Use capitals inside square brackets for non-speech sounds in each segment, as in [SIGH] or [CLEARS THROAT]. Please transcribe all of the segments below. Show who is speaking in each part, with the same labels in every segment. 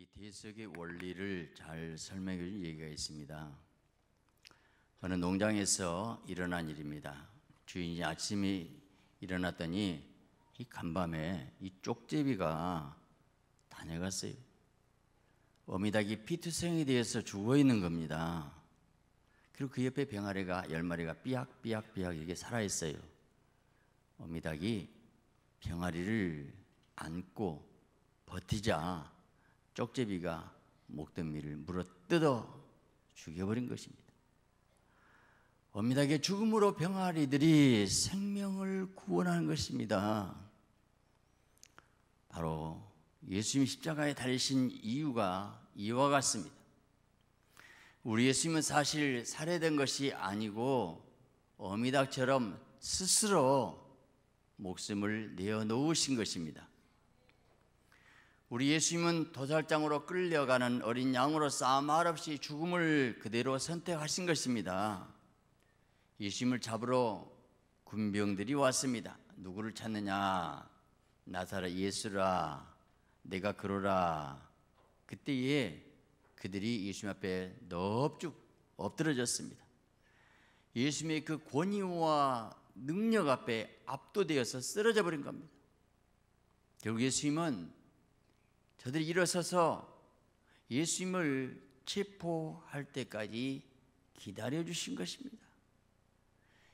Speaker 1: 이 대석의 원리를 잘 설명해 준 얘기가 있습니다. 어느 농장에서 일어난 일입니다. 주인이 아침에 일어났더니 이 간밤에 이 쪽제비가 다녀갔어요. 어미닭이 피투성에 대해서 죽어 있는 겁니다. 그리고 그 옆에 병아리가 열 마리가 삐약삐약삐약 이렇게 살아 있어요. 어미닭이 병아리를 안고 버티자 쪽제비가 목돈미를 물어뜯어 죽여버린 것입니다. 엄밀하게 죽음으로 병아리들이 생명을 구원하는 것입니다. 바로 예수님 십자가에 달리신 이유가 이와 같습니다. 우리 예수님은 사실 살해된 것이 아니고 어미닭처럼 스스로 목숨을 내어놓으신 것입니다. 우리 예수님은 도살장으로 끌려가는 어린 양으로 싸움 말없이 죽음을 그대로 선택하신 것입니다. 예수님을 잡으러 군병들이 왔습니다. 누구를 찾느냐? 나사라 예수라. 내가 그러라. 그때에 그들이 예수님 앞에 넙죽 엎드러졌습니다. 예수님의 그 권위와 능력 앞에 압도되어서 쓰러져 버린 겁니다. 결국 예수님은 저들이 일어서서 예수님을 체포할 때까지 기다려 주신 것입니다.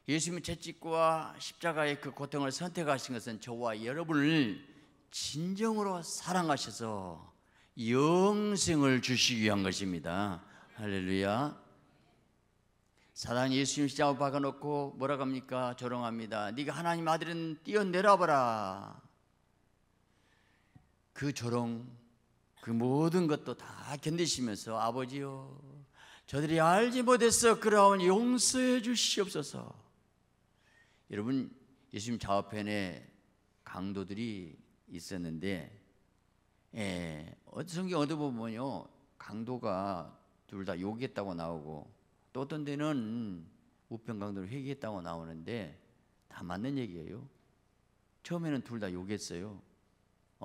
Speaker 1: 예수님의 채찍과 십자가의 그 고통을 선택하신 것은 저와 여러분을 진정으로 사랑하셔서 영생을 주시기 위한 것입니다. 할렐루야. 사단 예수님 시장을 박아놓고 뭐라 합니까? 조롱합니다. 네가 하나님 아들은 뛰어내려봐라. 그 조롱, 그 모든 것도 다 견디시면서 아버지요, 저들이 알지 못했어 그러한 용서해 주시옵소서. 여러분, 예수님 좌우편에 강도들이 있었는데, 예, 성경 어디 보면요, 강도가 둘 다 욕했다고 나오고, 또 어떤 데는 우편 강도를 회개했다고 나오는데, 다 맞는 얘기예요. 처음에는 둘 다 욕했어요.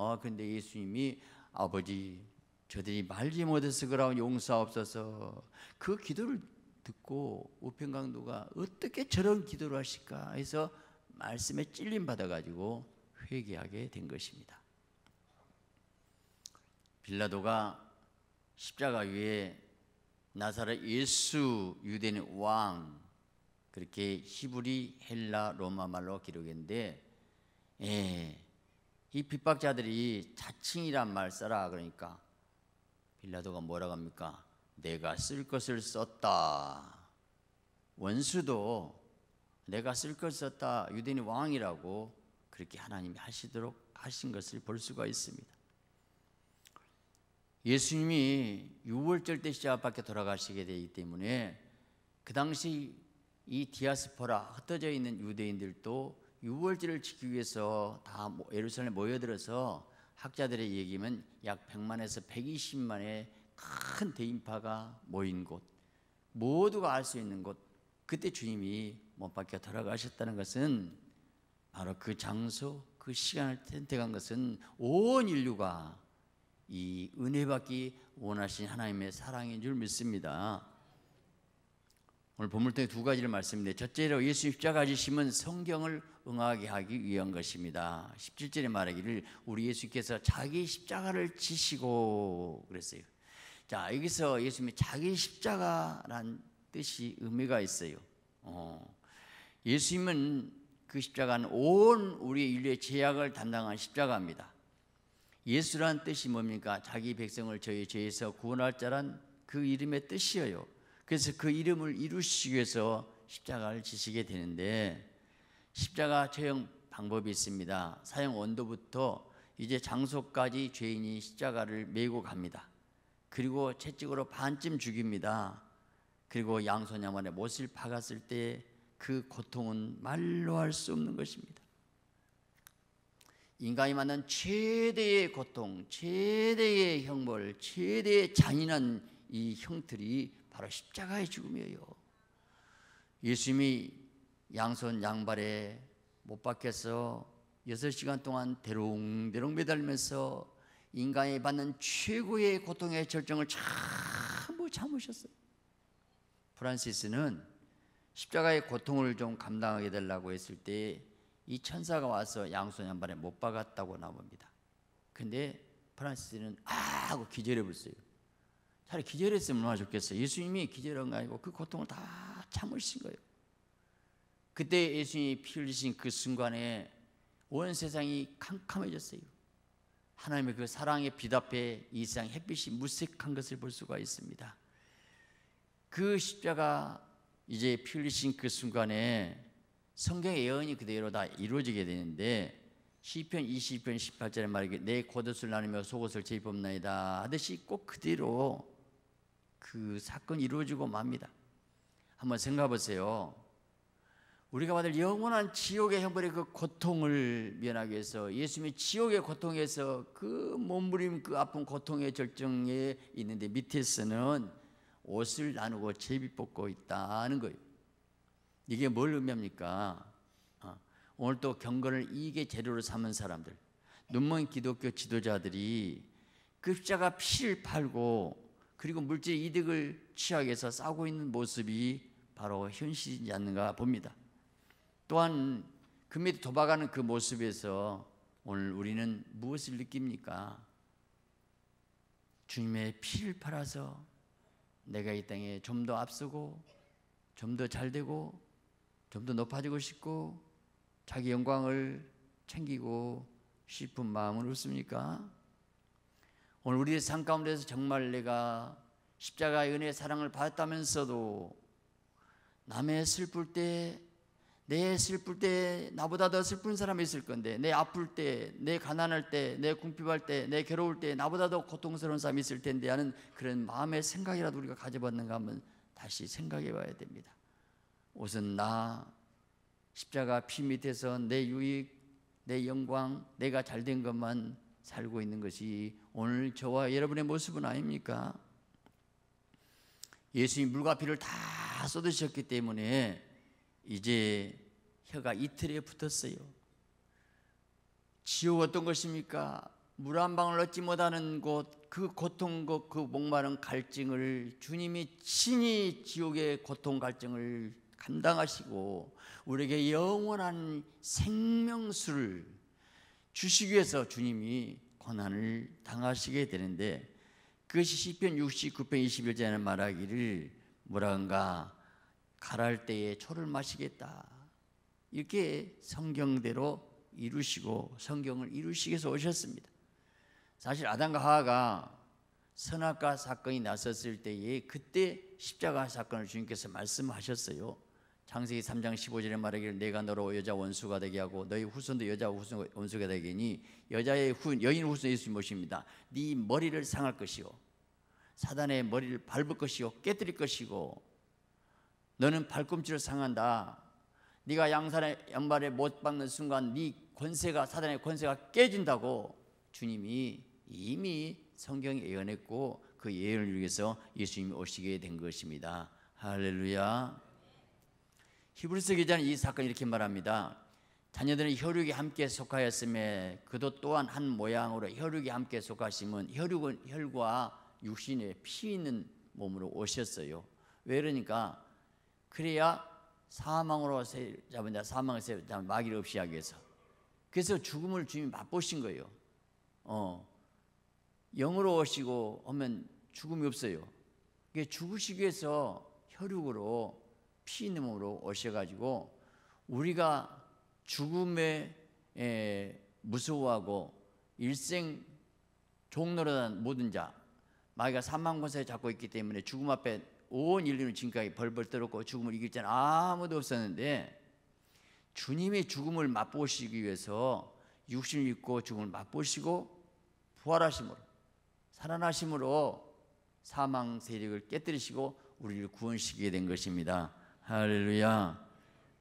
Speaker 1: 어, 근데 예수님이 아버지 저들이 말지 못해서 그러온 용서없어서 그 기도를 듣고 우편강도가 어떻게 저런 기도를 하실까 해서 말씀에 찔림 받아가지고 회개하게 된 것입니다. 빌라도가 십자가 위에 나사렛 예수 유대인 왕 그렇게 히브리 헬라 로마 말로 기록했는데 예, 이 핍박자들이 자칭이란 말 써라 그러니까 빌라도가 뭐라고 합니까? 내가 쓸 것을 썼다. 원수도 내가 쓸 것을 썼다. 유대인 의 왕이라고 그렇게 하나님이 하시도록 하신 것을 볼 수가 있습니다. 예수님이 6월절 때 시작밖에 돌아가시게 되기 때문에 그 당시 이 디아스포라 흩어져 있는 유대인들도 유월절을 지키기 위해서 다 예루살렘에 모여들어서 학자들의 얘기면 약 100만에서 120만의 큰 대인파가 모인 곳 모두가 알 수 있는 곳 그때 주님이 못 밖에 돌아가셨다는 것은 바로 그 장소 그 시간을 선택한 것은 온 인류가 이 은혜 받기 원하신 하나님의 사랑인 줄 믿습니다. 오늘 본문에 두 가지를 말씀인데 첫째로 예수 십자가 지심은 성경을 응하게 하기 위한 것입니다. 17절에 말하기를 우리 예수께서 자기 십자가를 지시고 그랬어요. 자, 여기서 예수님이 자기 십자가란 뜻이 의미가 있어요. 어. 예수님은 그 십자가는 온우리 인류의 죄악을 담당한 십자가입니다. 예수란 뜻이 뭡니까? 자기 백성을 저희 죄에서 구원할 자란 그 이름의 뜻이에요. 그래서 그 이름을 이루시기 위해서 십자가를 지시게 되는데 십자가 처형 방법이 있습니다. 사형 원도부터 이제 장소까지 죄인이 십자가를 메고 갑니다. 그리고 채찍으로 반쯤 죽입니다. 그리고 양손야만의 못을 박았을 때 그 고통은 말로 할 수 없는 것입니다. 인간이 만난 최대의 고통, 최대의 형벌, 최대의 잔인한 이 형틀이 바로 십자가의 죽음이에요. 예수님이 양손 양발에 못 박혀서 6시간 동안 대롱대롱 매달면서 인간이 받는 최고의 고통의 절정을 참으 참으셨어요. 프란시스는 십자가의 고통을 좀 감당하게 되려고 했을 때 이 천사가 와서 양손 양발에 못 박았다고 나옵니다. 근데 프란시스는 아 하고 기절해 버렸요 차라리 기절했으면 얼마나 좋겠어요. 예수님이 기절한 거 아니고 그 고통을 다 참으신 거예요. 그때 예수님이 피 흘리신 그 순간에 온 세상이 캄캄해졌어요. 하나님의 그 사랑의 비답해 이 세상 햇빛이 무색한 것을 볼 수가 있습니다. 그 십자가 이제 피 흘리신 그 순간에 성경의 예언이 그대로 다 이루어지게 되는데 시편 20편 18절에 말하기내 겉옷을 나누며 속옷을 제입법나이다 하듯이 꼭 그대로 그 사건이 이루어지고 맙니다. 한번 생각해 보세요. 우리가 받을 영원한 지옥의 형벌의 그 고통을 면하기 위해서 예수님이 지옥의 고통에서 그 몸부림 그 아픈 고통의 절정에 있는데 밑에서는 옷을 나누고 제비 뽑고 있다는 거예요. 이게 뭘 의미합니까? 어, 오늘 또 경건을 이익의 재료로 삼은 사람들, 눈먼 기독교 지도자들이 급자가 피를 팔고 그리고 물질 이득을 취하기 위해서 싸고 있는 모습이 바로 현실이지 않는가 봅니다. 또한 그 밑에 도박하는 그 모습에서 오늘 우리는 무엇을 느낍니까? 주님의 피를 팔아서 내가 이 땅에 좀 더 앞서고 좀 더 잘되고 좀 더 높아지고 싶고 자기 영광을 챙기고 싶은 마음을 없습니까? 오늘 우리의 삶 가운데서 정말 내가 십자가의 은혜의 사랑을 받았다면서도 남의 슬플 때, 내 슬플 때 나보다 더 슬픈 사람이 있을 건데 내 아플 때, 내 가난할 때, 내 궁핍할 때, 내 괴로울 때 나보다 더 고통스러운 사람이 있을 텐데 하는 그런 마음의 생각이라도 우리가 가져봤는가 하면 다시 생각해 봐야 됩니다. 우선 나 십자가 피 밑에서 내 유익, 내 영광, 내가 잘된 것만 살고 있는 것이 오늘 저와 여러분의 모습은 아닙니까? 예수님 물과 피를 다 쏟으셨기 때문에 이제 혀가 이틀에 붙었어요. 지옥 어떤 것입니까? 물 한 방울 얻지 못하는 곳, 그고통그 그 목마른 갈증을 주님이 친히 지옥의 고통 갈증을 감당하시고 우리에게 영원한 생명수를 주시기 위해서 주님이 고난을 당하시게 되는데 그것이 1 0편 69편 2 1절에 말하기를 뭐라한가 가랄 때에 초를 마시겠다 이렇게 성경대로 이루시고 성경을 이루시기 위해서 오셨습니다 사실 아담과 하하가 선악과 사건이 났었을 때에 그때 십자가 사건을 주님께서 말씀하셨어요 창세기 3장 15절에 말하기를 내가 너로 여자 원수가 되게 하고 너희 후손도 여자 후손 원수가 되게니 여자의 후 여인 후손의 예수 무엇입니다. 네 머리를 상할 것이요 사단의 머리를 밟을 것이요 깨뜨릴 것이고 너는 발꿈치를 상한다. 네가 양산의 양발에 못 박는 순간 네 권세가 사단의 권세가 깨진다고 주님이 이미 성경에 예언했고 그 예언을 위해서 예수님이 오시게 된 것입니다. 할렐루야. 히브리서 기자는 이사건 이렇게 말합니다. 자녀들은 혈육이 함께 속하였음에 그도 또한 한 모양으로 혈육이 함께 속하심은 혈육은 혈과 육신의 피 있는 몸으로 오셨어요. 왜 그러니까 그래야 사망으로 잡은 자 사망을 세자 마귀를 없이하기 위해서 그래서 죽음을 주님이 맛보신 거예요. 어 영으로 오시고 하면 죽음이 없어요. 이게 죽으시기 위해서 혈육으로 피님으로 오셔가지고 우리가 죽음에 무서워하고 일생 종노릇한 모든 자 마귀가 사망 권세에 잡고 있기 때문에 죽음 앞에 온 인류는 지금까지 벌벌 떨었고 죽음을 이길 자는 아무도 없었는데 주님의 죽음을 맛보시기 위해서 육신을 입고 죽음을 맛보시고 부활하심으로 살아나심으로 사망 세력을 깨뜨리시고 우리를 구원시키게 된 것입니다. 할렐루야.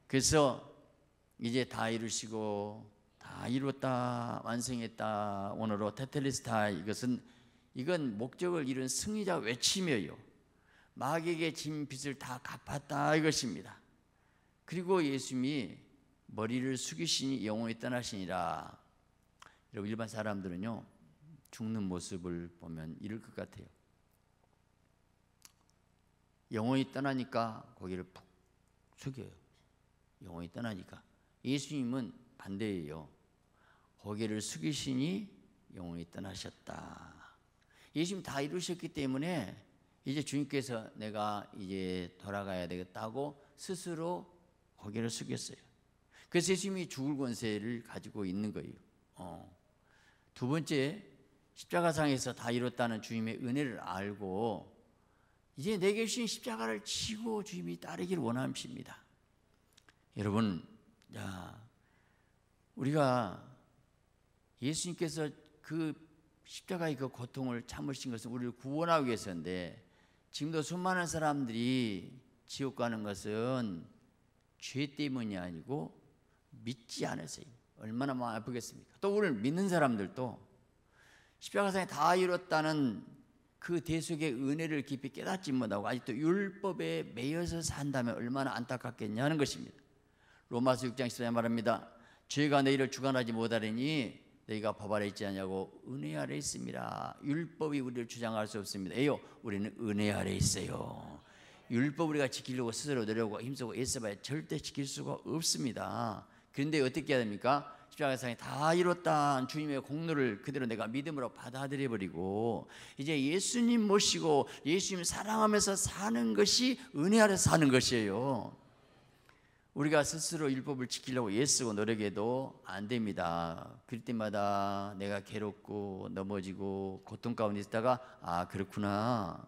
Speaker 1: 그래서 이제 다 이루시고 다이루었다 완성했다 오늘로 테텔리스타 이것은 이건 목적을 이룬 승리자 외침이에요. 마귀에게 진 빚을 다 갚았다 이것입니다. 그리고 예수님이 머리를 숙이시니 영혼이 떠나시니라. 여러분 일반 사람들은요 죽는 모습을 보면 이럴 것 같아요. 영혼이 떠나니까 거기를 푹 죽여요. 영혼이 떠나니까. 예수님은 반대예요. 고개를 숙이시니 영혼이 떠나셨다. 예수님 다 이루셨기 때문에 이제 주님께서 내가 이제 돌아가야 되겠다고 스스로 고개를 숙였어요. 그래서 예수님이 죽을 권세를 가지고 있는 거예요. 어. 두 번째 십자가상에서 다 이뤘다는 주님의 은혜를 알고 이제 내게 주신 십자가를 지고 주님이 따르기를 원함십니다. 여러분, 야, 우리가 예수님께서 그 십자가의 그 고통을 참으신 것은 우리를 구원하기 위해서인데 지금도 수많은 사람들이 지옥 가는 것은 죄 때문이 아니고 믿지 않아서 얼마나 마음 아프겠습니까? 또 우리를 믿는 사람들도 십자가상에 다 이뤘다는 그 대속의 은혜를 깊이 깨닫지 못하고 아직도 율법에 매여서 산다면 얼마나 안타깝겠냐 는 것입니다. 로마서 6장 14절 말합니다. 죄가 너희를 주관하지 못하리니 너희가 법 아래 있지 않냐고 은혜 아래 있습니다. 율법이 우리를 주장할 수 없습니다. 에요, 우리는 은혜 아래 있어요. 율법 우리가 지키려고 스스로 노력고 힘쓰고 애써봐야 절대 지킬 수가 없습니다. 그런데 어떻게 해야 됩니까? 십자가상에 다 이뤘다 주님의 공로를 그대로 내가 믿음으로 받아들여 버리고 이제 예수님 모시고 예수님 사랑하면서 사는 것이 은혜 아래 사는 것이에요. 우리가 스스로 율법을 지키려고 예쓰고 노력해도 안 됩니다. 그럴 때마다 내가 괴롭고 넘어지고 고통 가운데 있다가 아 그렇구나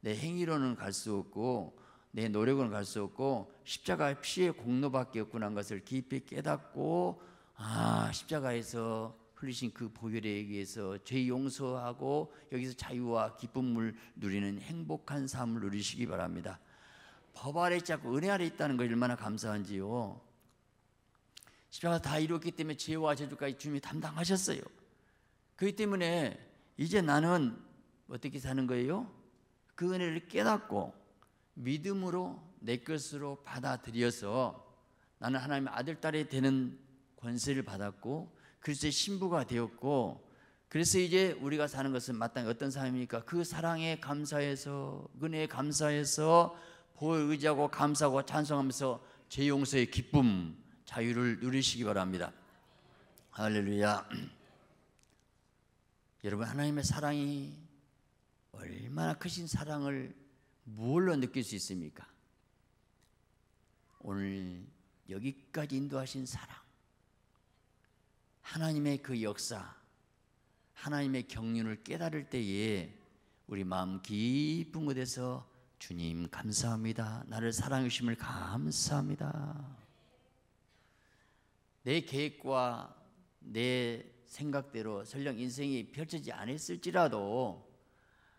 Speaker 1: 내 행위로는 갈 수 없고 내 노력은 갈 수 없고 십자가 의 피의 공로밖에 없구나 한 것을 깊이 깨닫고 아 십자가에서 흘리신 그 보혈에 의해서 죄 용서하고 여기서 자유와 기쁨을 누리는 행복한 삶을 누리시기 바랍니다. 법 아래 있고 은혜 아래 있다는 거 얼마나 감사한지요. 십자가 다 이루었기 때문에 죄와 저주까지 주님이 담당하셨어요. 그렇기 때문에 이제 나는 어떻게 사는 거예요? 그 은혜를 깨닫고 믿음으로 내 것으로 받아들여서 나는 하나님의 아들 딸이 되는 권세를 받았고 그리스도의 신부가 되었고 그래서 이제 우리가 사는 것은 마땅히 어떤 삶입니까? 그 사랑에 감사해서 은혜에 감사해서 보호 의지하고 감사하고 찬송하면서 죄 용서의 기쁨 자유를 누리시기 바랍니다. 할렐루야. [CLEARS THROAT] 여러분 하나님의 사랑이 얼마나 크신 사랑을 무얼로 느낄 수 있습니까? 오늘 여기까지 인도하신 사랑. 하나님의 그 역사, 하나님의 경륜을 깨달을 때에 우리 마음 깊은 곳에서 주님 감사합니다. 나를 사랑해 주심을 감사합니다. 내 계획과 내 생각대로 설령 인생이 펼쳐지지 않았을지라도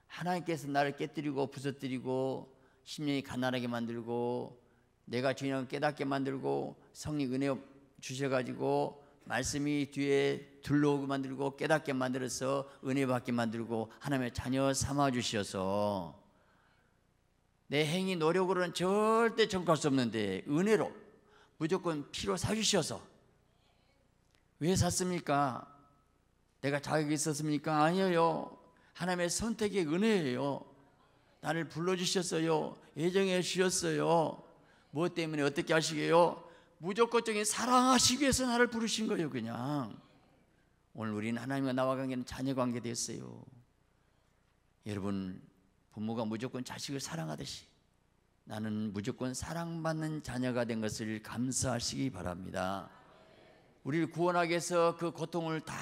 Speaker 1: 하나님께서 나를 깨뜨리고 부서뜨리고 심령이 가난하게 만들고 내가 주님을 깨닫게 만들고 성령 은혜 주셔가지고 말씀이 뒤에 둘러오게 만들고 깨닫게 만들어서 은혜 받게 만들고 하나님의 자녀 삼아 주시어서 내 행위 노력으로는 절대 정할 수 없는데 은혜로 무조건 피로 사 주셔서 왜 샀습니까? 내가 자격이 있었습니까? 아니에요. 하나님의 선택의 은혜예요. 나를 불러 주셨어요. 예정해 주셨어요. 무엇 때문에 어떻게 하시게요? 무조건적인 사랑하시기 위해서 나를 부르신 거예요 그냥 오늘 우리는 하나님과 나와 관계는 자녀 관계 됐어요 여러분 부모가 무조건 자식을 사랑하듯이 나는 무조건 사랑받는 자녀가 된 것을 감사하시기 바랍니다 우리를 구원하기 위해서 그 고통을 다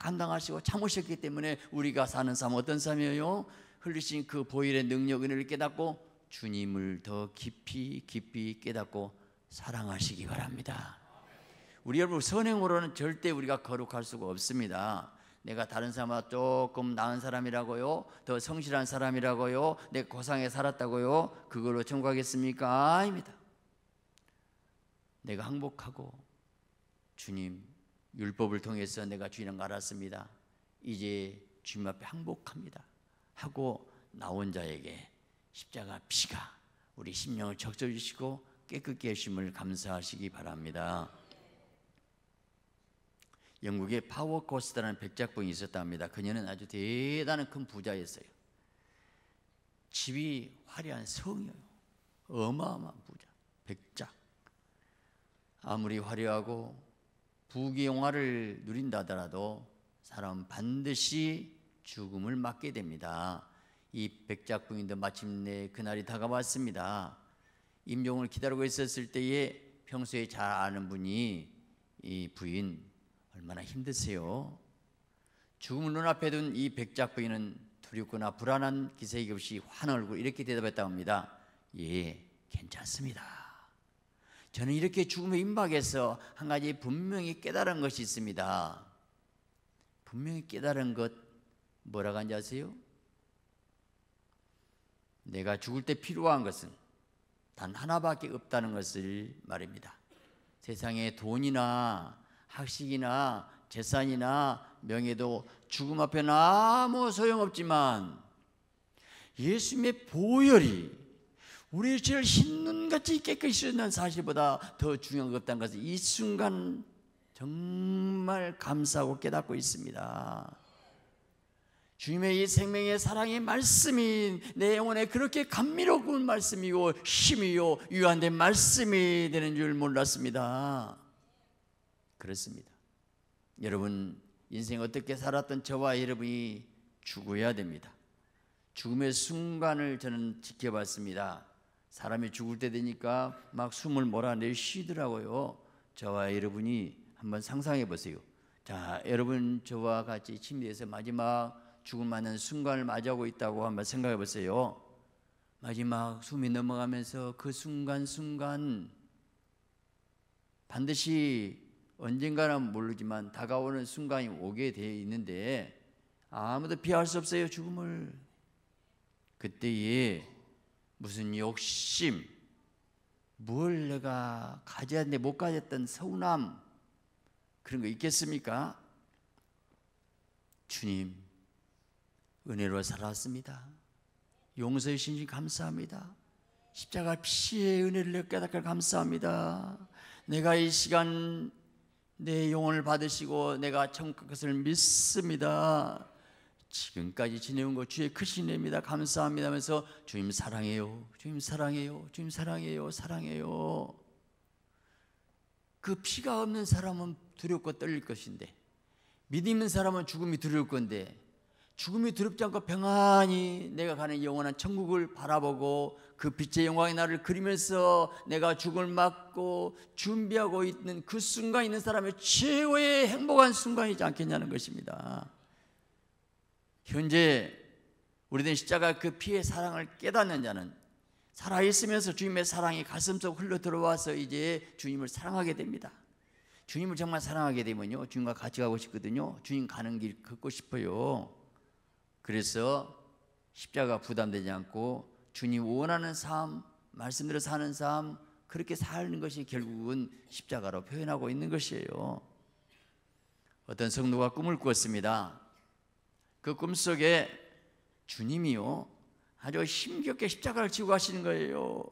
Speaker 1: 감당하시고 참으셨기 때문에 우리가 사는 삶 어떤 삶이에요? 흘리신 그 보일의 능력 은 깨닫고 주님을 더 깊이 깊이 깨닫고 사랑하시기 바랍니다. 우리 여러분 선행으로는 절대 우리가 거룩할 수가 없습니다. 내가 다른 사람보 조금 나은 사람이라고요, 더 성실한 사람이라고요, 내 고상에 살았다고요, 그걸로 청구하겠습니까? 아닙니다. 내가 항복하고 주님 율법을 통해서 내가 주인을 알았습니다. 이제 주님 앞에 항복합니다. 하고 나 혼자에게 십자가 피가 우리 심령을 적셔주시고 깨끗게 하심을 감사하시기 바랍니다. 영국에 파워코스트라는 백작봉이 있었답니다. 그녀는 아주 대단한 큰 부자였어요. 집이 화려한 성이에요. 어마어마한 부자. 백작. 아무리 화려하고 부귀영화를 누린다 하더라도 사람 반드시 죽음을 맞게 됩니다. 이 백작봉인데 마침내 그날이 다가왔습니다. 임종을 기다리고 있었을 때에 평소에 잘 아는 분이 이 부인 얼마나 힘드세요. 죽음을 눈앞에 둔 이 백작 부인은 두렵거나 불안한 기색이 없이 환 얼굴 이렇게 대답했다고 합니다. 예, 괜찮습니다. 저는 이렇게 죽음의 임박에서 한 가지 분명히 깨달은 것이 있습니다. 분명히 깨달은 것 뭐라고 한지 아세요? 내가 죽을 때 필요한 것은 단 하나밖에 없다는 것을 말입니다. 세상에 돈이나 학식이나 재산이나 명예도 죽음 앞에 아무 소용없지만 예수님의 보혈이 우리의 죄를 흰눈같이 깨끗이 씻는 사실보다 더 중요한 것 없다는 것을 이 순간 정말 감사하고 깨닫고 있습니다. 주님의 이 생명의 사랑의 말씀이 내 영혼에 그렇게 감미로운 말씀이고 힘이요 유한된 말씀이 되는 줄 몰랐습니다. 그렇습니다. 여러분 인생 어떻게 살았던 저와 여러분이 죽어야 됩니다. 죽음의 순간을 저는 지켜봤습니다. 사람이 죽을 때 되니까 막 숨을 몰아내쉬더라고요. 저와 여러분이 한번 상상해 보세요. 자, 여러분 저와 같이 침대에서 마지막 죽음 하는 순간을 맞이하고 있다고 한번 생각해 보세요. 마지막 숨이 넘어가면서 그 순간순간 반드시 언젠가는 모르지만 다가오는 순간이 오게 되어 있는데 아무도 피할 수 없어요 죽음을 그때에 무슨 욕심 뭘 내가 가져야 하는데 못 가졌던 서운함 그런 거 있겠습니까? 주님 은혜로 살았습니다. 용서해 주신 감사합니다. 십자가 피의 은혜를 깨닫길 감사합니다. 내가 이 시간 내 영혼을 받으시고 내가 청각 것을 믿습니다. 지금까지 지내온 것 주의 크신 혜입니다 감사합니다 하면서 주님 사랑해요. 주님 사랑해요. 주님 사랑해요. 사랑해요. 그 피가 없는 사람은 두렵고 떨릴 것인데 믿음인 사람은 죽음이 두려울 건데 죽음이 두렵지 않고 평안히 내가 가는 영원한 천국을 바라보고 그 빛의 영광의 나를 그리면서 내가 죽을 맞고 준비하고 있는 그 순간 있는 사람의 최고의 행복한 순간이지 않겠냐는 것입니다. 현재 우리는 십자가 그 피의 사랑을 깨닫는 자는 살아있으면서 주님의 사랑이 가슴속 흘러 들어와서 이제 주님을 사랑하게 됩니다. 주님을 정말 사랑하게 되면요. 주님과 같이 가고 싶거든요. 주님 가는 길 걷고 싶어요. 그래서 십자가 부담되지 않고 주님 원하는 삶, 말씀대로 사는 삶, 그렇게 사는 것이 결국은 십자가로 표현하고 있는 것이에요. 어떤 성도가 꿈을 꾸었습니다. 그 꿈속에 주님이요. 아주 힘겹게 십자가를 지고 가시는 거예요.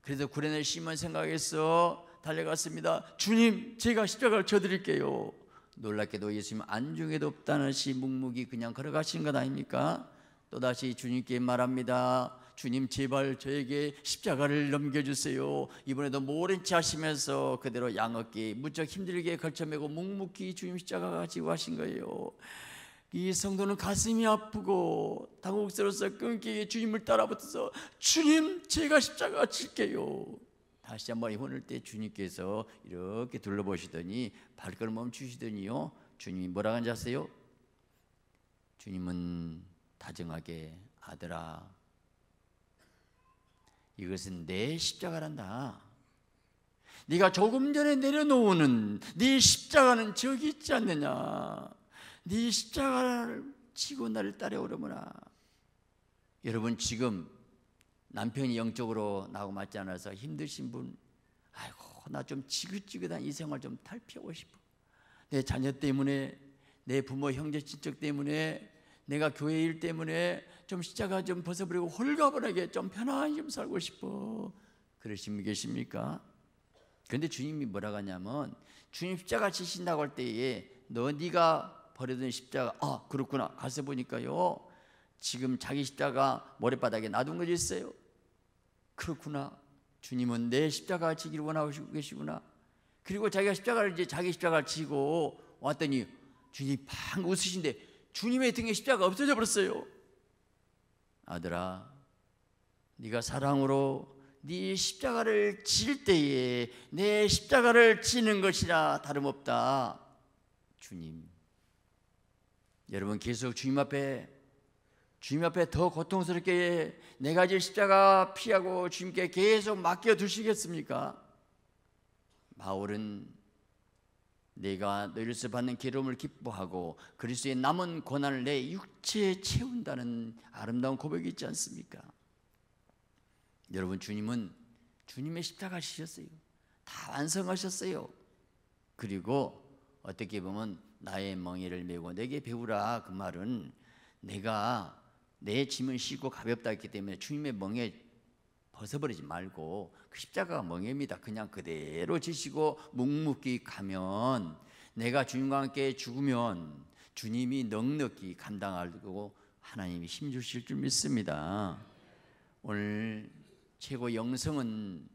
Speaker 1: 그래서 구레네 시몬 생각해서 달려갔습니다. 주님, 제가 십자가를 쳐드릴게요 놀랍게도 예수님 안중에도 없다는시 묵묵히 그냥 걸어가신 것 아닙니까? 또다시 주님께 말합니다. 주님 제발 저에게 십자가를 넘겨주세요. 이번에도 모른 체 하시면서 그대로 양어기 무척 힘들게 걸쳐매고 묵묵히 주님 십자가 가지고 하신 거예요. 이 성도는 가슴이 아프고 당혹스러워서 끈기에 주님을 따라붙어서 주님 제가 십자가 질게요. 다시 한번 혼할때 주님께서 이렇게 둘러보시더니 발걸 음 멈추시더니요. 주님이 뭐라고 앉았어요 주님은 다정하게 아들아 이것은 내 십자가란다. 네가 조금 전에 내려놓은네 십자가는 저기 있지 않느냐. 네 십자가를 치고 나를 따라오려무나. 여러분 지금 남편이 영적으로 나고 맞지 않아서 힘드신 분, 아이고, 나 좀 지긋지긋한 이 생활 좀 탈피하고 싶어. 내 자녀 때문에, 내 부모, 형제, 친척 때문에, 내가 교회 일 때문에 좀 십자가 좀 벗어버리고 홀가분하게 좀 편안히 좀 살고 싶어. 그러신 분 계십니까? 그런데 주님이 뭐라고 하냐면 주님 십자가 지신다고 할 때에 너 네가 버려둔 십자가 아 그렇구나 가서 보니까요 지금 자기 십자가 모래바닥에 놔둔 것 있어요 그렇구나. 주님은 내 십자가 지기를 원하시고 계시구나. 그리고 자기가 십자가를 이제 자기 십자가를 지고 왔더니 주님 방 웃으신데 주님의 등에 십자가 없어져 버렸어요. 아들아, 네가 사랑으로 네 십자가를 질 때에 내 십자가를 지는 것이라 다름없다. 주님, 여러분 계속 주님 앞에 주님 앞에 더 고통스럽게 네 가지 십자가 피하고 주님께 계속 맡겨 두시겠습니까? 바울은 내가 너희로서 받는 괴로을 기뻐하고 그리스의 남은 고난을 내 육체에 채운다는 아름다운 고백이 있지 않습니까? 여러분 주님은 주님의 십자가 지셨어요. 다 완성하셨어요. 그리고 어떻게 보면 나의 멍에를 메고 내게 배우라 그 말은 내가 내 짐은 쉽고 가볍다 했기 때문에 주님의 멍에 벗어버리지 말고 그 십자가가 멍에입니다. 그냥 그대로 지시고 묵묵히 가면 내가 주님과 함께 죽으면 주님이 넉넉히 감당하고 하나님이 힘 주실 줄 믿습니다. 오늘 최고 영성은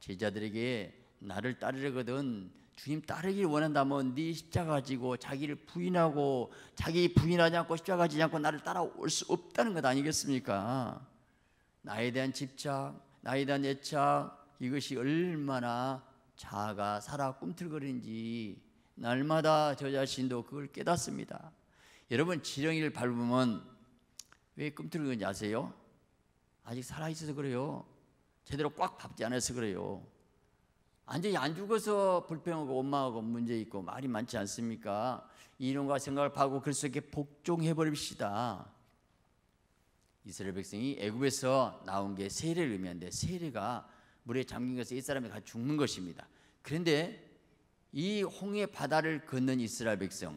Speaker 1: 제자들에게 나를 따르려거든 주님 따르길 원한다면 뭐, 네 십자가 지고 자기를 부인하고 자기 부인하지 않고 십자가 지지 않고 나를 따라올 수 없다는 것 아니겠습니까? 나에 대한 집착, 나에 대한 애착 이것이 얼마나 자아가 살아 꿈틀거리는지 날마다 저 자신도 그걸 깨닫습니다. 여러분 지렁이를 밟으면 왜 꿈틀거리는지 아세요? 아직 살아 있어서 그래요. 제대로 꽉 밟지 않아서 그래요. 완전히 안 죽어서 불평하고 원망하고 문제 있고 말이 많지 않습니까? 이론과 생각을 파고 그리스도게 복종해 버립시다. 이스라엘 백성이 애굽에서 나온 게 세례를 의미하데 세례가 물에 잠긴 것에 이 사람이 가 죽는 것입니다. 그런데 이 홍해 바다를 걷는 이스라엘 백성,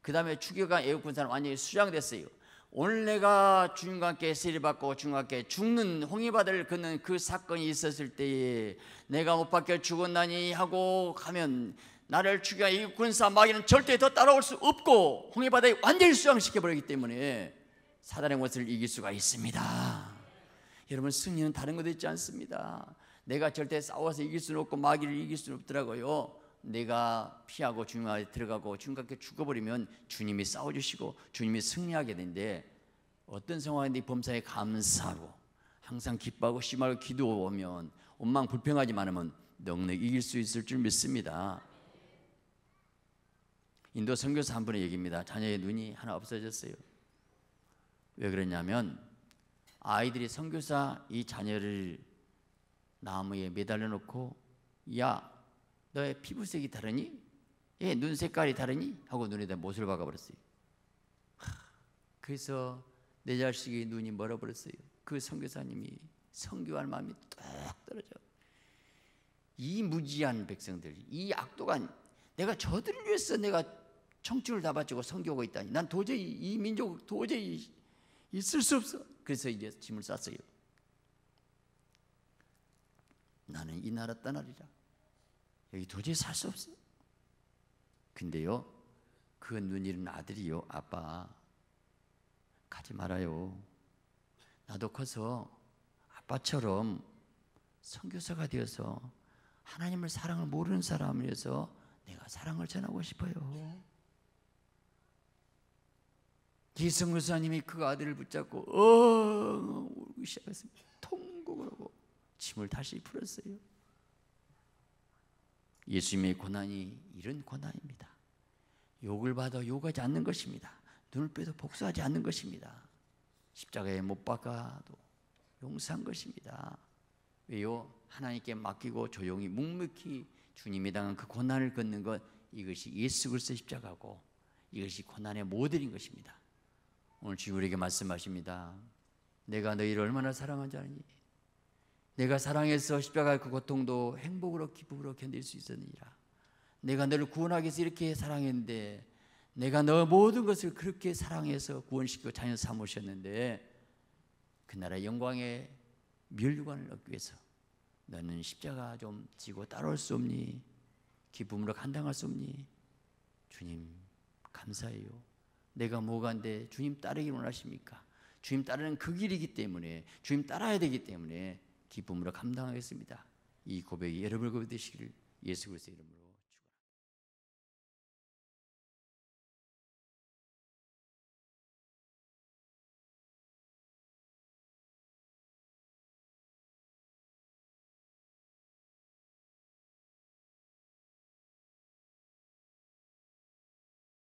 Speaker 1: 그 다음에 추격한 애굽 군사는 완전히 수장됐어요. 오늘 내가 주님과 함께 세례받고 주님과 함께 죽는 홍해받을그는그 사건이 있었을 때에 내가 못 박혀 죽었나니 하고 가면 나를 죽여 이 군사 마귀는 절대 더 따라올 수 없고 홍해바다에 완전히 수양시켜 버리기 때문에 사단의 것을 이길 수가 있습니다. 여러분 승리는 다른 것도 있지 않습니다. 내가 절대 싸워서 이길 수는 없고 마귀를 이길 수는 없더라고요. 내가 피하고 주님 안에 들어가고 주님 함께 죽어버리면 주님이 싸워주시고 주님이 승리하게 되는데 어떤 상황인데 범사에 감사하고 항상 기뻐하고 심하고 기도하면 원망 불평하지 않으면 넉넉히 이길 수 있을 줄 믿습니다. 인도 선교사 한 분의 얘기입니다. 자녀의 눈이 하나 없어졌어요. 왜 그러냐면 아이들이 선교사 이 자녀를 나무에 매달려 놓고 야 너의 피부색이 다르니? 예, 눈 색깔이 다르니? 하고 눈에다 못을 박아버렸어요. 그래서 내 자식의 눈이 멀어버렸어요. 그 선교사님이 선교할 마음이 뚝 떨어져. 이 무지한 백성들, 이 악도간 내가 저들을 위해서 내가 청춘을 다 바치고 선교하고 있다니 난 도저히 이 민족 도저히 있을 수 없어. 그래서 이제 짐을 쌌어요. 나는 이 나라 떠나리라. 여기 도저히 살 수 없어. 근데요, 그눈 잃은 아들이요, 아빠, 가지 말아요. 나도 커서 아빠처럼 선교사가 되어서 하나님을 사랑을 모르는 사람이어서 내가 사랑을 전하고 싶어요. 네. 기승 교사님이 그 아들을 붙잡고 어 울기 시작했습니다. 통곡을 하고 짐을 다시 풀었어요. 예수님의 고난이 이런 고난입니다. 욕을 받아 욕하지 않는 것입니다. 눈을 빼도 복수하지 않는 것입니다. 십자가에 못 박아도 용서한 것입니다. 왜요? 하나님께 맡기고 조용히 묵묵히 주님이 당한 그 고난을 걷는 것 이것이 예수 그리스도 십자가고 이것이 고난의 모델인 것입니다. 오늘 주님 우리에게 말씀하십니다. 내가 너희를 얼마나 사랑한 자니 내가 사랑해서 십자가의 그 고통도 행복으로 기쁨으로 견딜 수 있었느니라. 내가 너를 구원하기 위해서 이렇게 사랑했는데 내가 너 모든 것을 그렇게 사랑해서 구원시키고 자녀 삼으셨는데 그 나라의 영광의 멸류관을 얻기 위해서 너는 십자가 좀 지고 따라올 수 없니? 기쁨으로 감당할 수 없니? 주님 감사해요. 내가 뭐가인데 주님 따르기 원하십니까? 주님 따르는 그 길이기 때문에 주님 따라야 되기 때문에 기쁨으로 감당하겠습니다. 이 고백이 여러분을 고백되시기 예수 그리스도의 이름으로